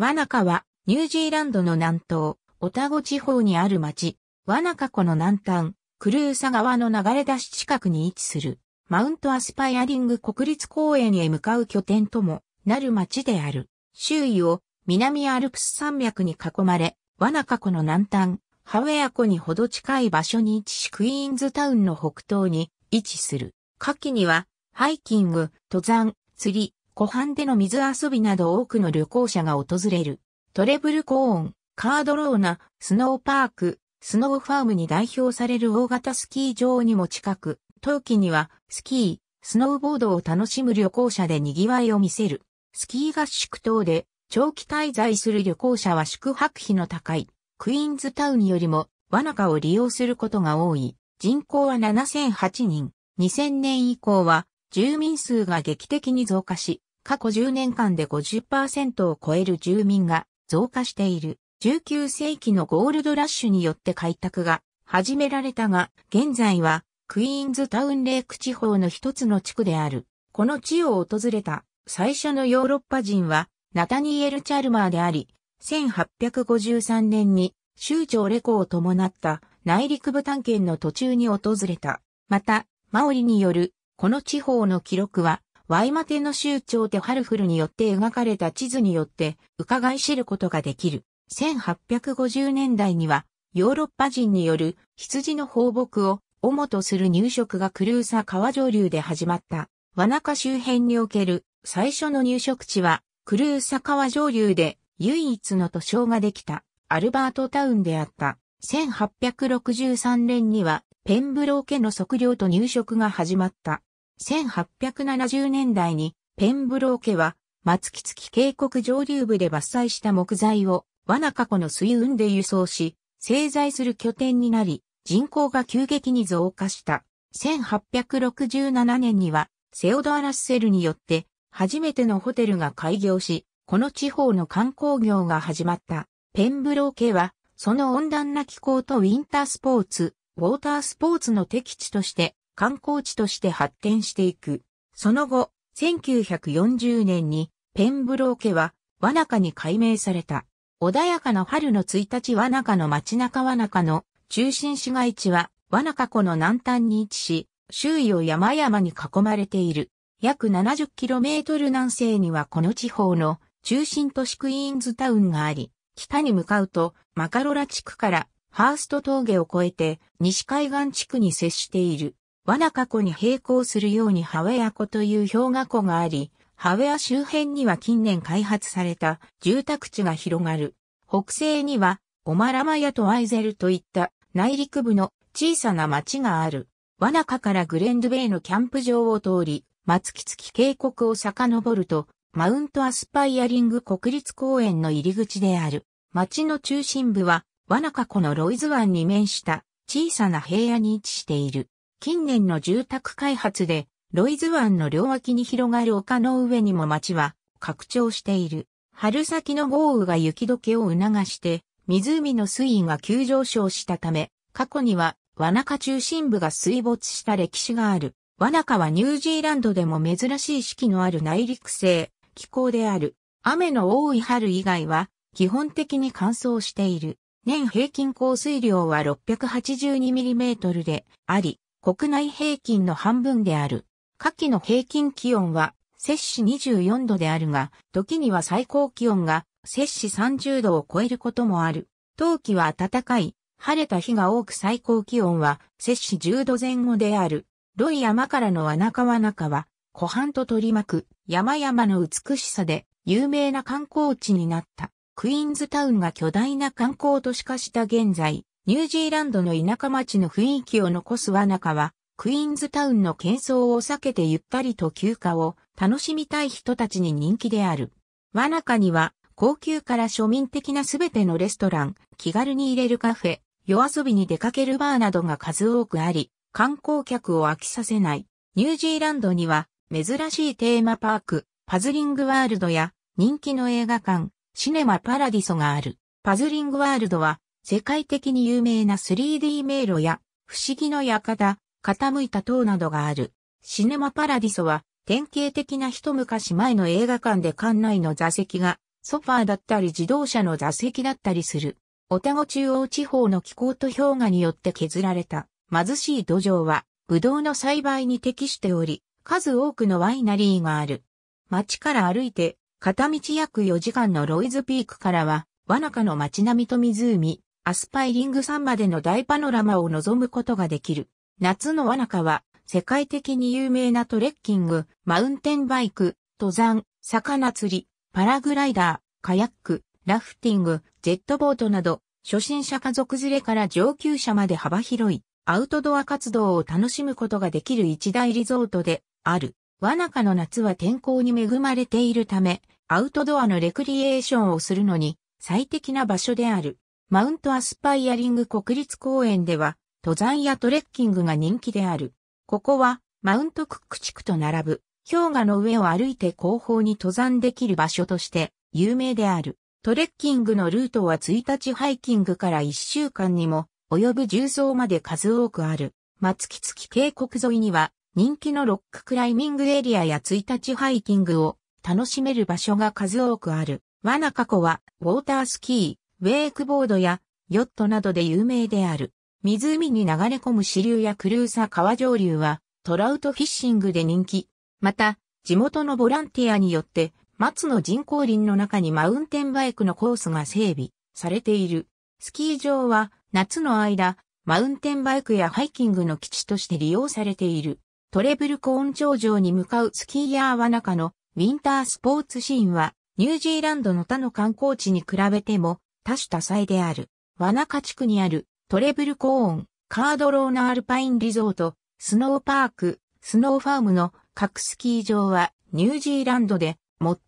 ワナカは、ニュージーランドの南東、オタゴ地方にある町、ワナカ湖の南端、クルーサ川の流れ出し近くに位置する、マウントアスパイアリング国立公園へ向かう拠点ともなる町である。周囲を南アルプス山脈に囲まれ、ワナカ湖の南端、ハウェア湖にほど近い場所に位置しクイーンズタウンの北東に位置する。夏季には、ハイキング、登山、釣り、湖畔での水遊びなど多くの旅行者が訪れる。トレブルコーン、カードローナ、スノーパーク、スノーファームに代表される大型スキー場にも近く、冬季にはスキー、スノーボードを楽しむ旅行者で賑わいを見せる。スキー合宿等で長期滞在する旅行者は宿泊費の高いクイーンズタウンよりもワナカを利用することが多い。人口は7008人。2000年以降は住民数が劇的に増加し、過去10年間で50%を超える住民が増加している。19世紀のゴールドラッシュによって開拓が始められたが、現在はクイーンズタウンレイク地方の一つの地区である。この地を訪れた最初のヨーロッパ人はナタニエル・チャルマーであり、1853年に州長レコを伴った内陸部探検の途中に訪れた。また、マオリによるこの地方の記録はワイマテの州長テハルフルによって描かれた地図によって伺い知ることができる。1850年代にはヨーロッパ人による羊の放牧を主とする入植がクルーサ川上流で始まった。和中周辺における最初の入植地はクルーサ川上流で唯一の都称ができたアルバートタウンであった。1863年にはペンブロー家の測量と入植が始まった。1870年代にペンブロー家は松木月渓谷上流部で伐採した木材を罠過去の水運で輸送し、製材する拠点になり、人口が急激に増加した。1867年にはセオドア・ラッセルによって初めてのホテルが開業し、この地方の観光業が始まった。ペンブロー家はその温暖な気候とウィンタースポーツ、ウォータースポーツの敵地として観光地として発展していく。その後、1940年にペンブロー家は和中に改名された。穏やかな春の1日和中の街中和中の中心市街地は和中湖の南端に位置し、周囲を山々に囲まれている。約 70km 南西にはこの地方の中心都市クイーンズタウンがあり、北に向かうとマカロラ地区からハースト峠を越えて西海岸地区に接している。ナカ湖に並行するようにハウェア湖という氷河湖があり、ハウェア周辺には近年開発された住宅地が広がる。北西には、オマラマヤとアイゼルといった内陸部の小さな町がある。ナカからグレンドベイのキャンプ場を通り、松木月渓谷を遡ると、マウントアスパイアリング国立公園の入り口である。町の中心部は、ナカ湖のロイズ湾に面した小さな平野に位置している。近年の住宅開発で、ロイズ湾の両脇に広がる丘の上にも町は拡張している。春先の豪雨が雪解けを促して、湖の水位が急上昇したため、過去には、罠中中心部が水没した歴史がある。罠中はニュージーランドでも珍しい四季のある内陸性、気候である。雨の多い春以外は、基本的に乾燥している。年平均降水量は 682mm であり、国内平均の半分である。夏季の平均気温は、摂氏24度であるが、時には最高気温が摂氏30度を超えることもある。冬季は暖かい、晴れた日が多く最高気温は摂氏10度前後である。ロイ山からの穴川中は、湖畔と取り巻く山々の美しさで有名な観光地になった。クイーンズタウンが巨大な観光都市化した現在、ニュージーランドの田舎町の雰囲気を残す罠中は、クイーンズタウンの喧騒を避けてゆったりと休暇を楽しみたい人たちに人気である。罠中には、高級から庶民的なすべてのレストラン、気軽に入れるカフェ、夜遊びに出かけるバーなどが数多くあり、観光客を飽きさせない。ニュージーランドには、珍しいテーマパーク、パズリングワールドや、人気の映画館、シネマパラディソがある。パズリングワールドは、世界的に有名な 3D 迷路や、不思議の館、傾いた塔などがある。シネマパラディソは、典型的な一昔前の映画館で館内の座席が、ソファーだったり自動車の座席だったりする。オタゴ中央地方の気候と氷河によって削られた貧しい土壌は、ブドウの栽培に適しており、数多くのワイナリーがある。町から歩いて、片道約4時間のロイズピークからは、和中の街並みと湖、アスパイリング山までの大パノラマを望むことができる。夏の罠中は、世界的に有名なトレッキング、マウンテンバイク、登山、魚釣り、パラグライダー、カヤック、ラフティング、ジェットボートなど、初心者家族連れから上級者まで幅広い、アウトドア活動を楽しむことができる一大リゾートである。罠中の夏は天候に恵まれているため、アウトドアのレクリエーションをするのに最適な場所である。マウントアスパイアリング国立公園では、登山やトレッキングが人気である。ここは、マウントクック地区と並ぶ、氷河の上を歩いて後方に登山できる場所として、有名である。トレッキングのルートは1日ハイキングから1週間にも、及ぶ重層まで数多くある。松木月渓谷沿いには、人気のロッククライミングエリアや1日ハイキングを楽しめる場所が数多くある。ワナカ湖は、ウォータースキー、ウェイクボードやヨットなどで有名である。湖に流れ込む支流やクルーサ川上流はトラウトフィッシングで人気。また、地元のボランティアによって松の人工林の中にマウンテンバイクのコースが整備されている。スキー場は夏の間、マウンテンバイクやハイキングの基地として利用されている。トレブルコーン頂上に向かうスキーヤーは中のウィンタースポーツシーンはニュージーランドの他の観光地に比べても多種多彩である。罠家地区にあるトレブルコーン、カードローナアルパインリゾート、スノーパーク、スノーファームの各スキー場はニュージーランドで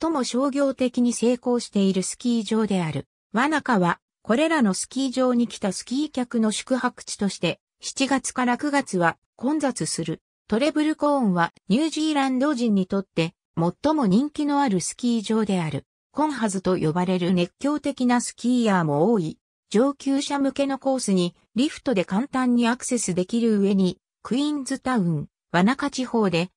最も商業的に成功しているスキー場である。ナカはこれらのスキー場に来たスキー客の宿泊地として7月から9月は混雑する。トレブルコーンはニュージーランド人にとって最も人気のあるスキー場である。コンハズと呼ばれる熱狂的なスキーヤーも多い、上級者向けのコースにリフトで簡単にアクセスできる上に、クイーンズタウン、和中地方で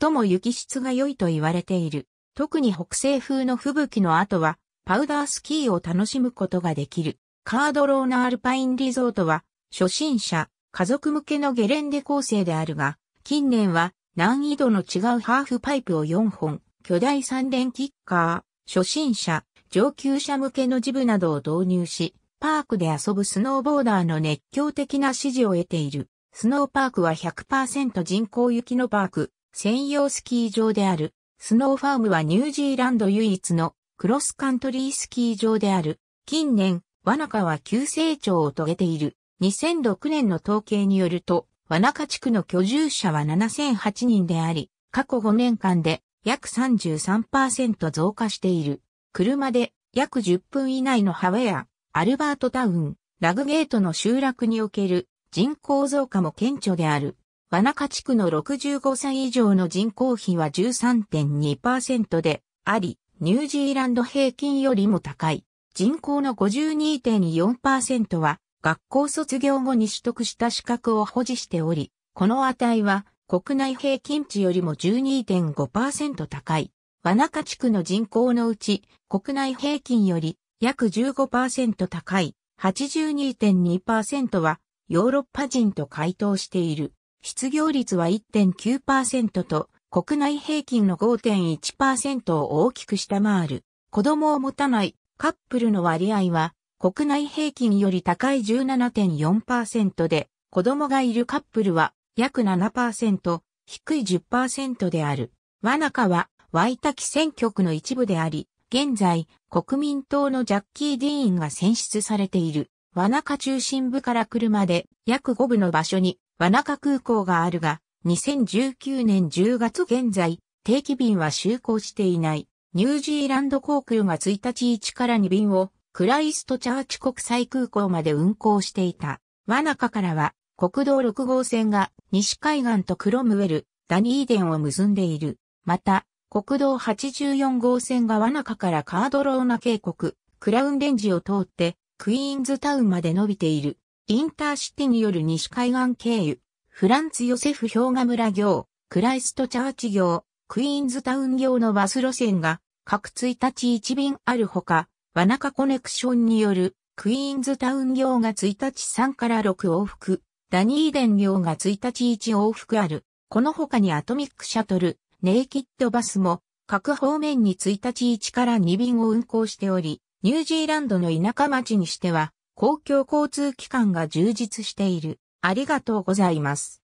最も雪質が良いと言われている。特に北西風の吹雪の後は、パウダースキーを楽しむことができる。カードローナアルパインリゾートは、初心者、家族向けのゲレンデ構成であるが、近年は難易度の違うハーフパイプを4本、巨大3連キッカー、初心者、上級者向けのジブなどを導入し、パークで遊ぶスノーボーダーの熱狂的な支持を得ている。スノーパークは100%人工雪のパーク、専用スキー場である。スノーファームはニュージーランド唯一のクロスカントリースキー場である。近年、ワナカは急成長を遂げている。2006年の統計によると、ワナカ地区の居住者は7008人であり、過去5年間で約33%増加している。車で約10分以内のハワイア、アルバートタウン、ラグゲートの集落における人口増加も顕著である。ワナカ地区の65歳以上の人口比は13.2%であり、ニュージーランド平均よりも高い。人口の52.4%は学校卒業後に取得した資格を保持しており、この値は国内平均値よりも12.5%高い。和中地区の人口のうち、国内平均より約15%高い82.2%はヨーロッパ人と回答している。失業率は1.9%と国内平均の5.1%を大きく下回る。子供を持たないカップルの割合は国内平均より高い17.4%で子供がいるカップルは約7%、低い10%である。ワナカは、ワイタキ選挙区の一部であり、現在、国民党のジャッキー・ディーンが選出されている。ワナカ中心部から車で約5部の場所にワナカ空港があるが、2019年10月現在、定期便は就航していない。ニュージーランド航空が1日1から2便をクライストチャーチ国際空港まで運航していた。ナカからは国道6号線が西海岸とクロムウェル、ダニーデンを結んでいる。また、国道84号線がワナカからカードローナ渓谷、クラウンレンジを通ってクイーンズタウンまで伸びている。インターシティによる西海岸経由、フランツ・ヨセフ・氷河村行、クライスト・チャーチ行、クイーンズタウン行のバス路線が各1日1便あるほか、ワナカコネクションによるクイーンズタウン行が1日3から6往復、ダニー電量が1日1往復ある。この他にアトミックシャトル、ネイキッドバスも各方面に1日1から2便を運行しており、ニュージーランドの田舎町にしては公共交通機関が充実している。ありがとうございます。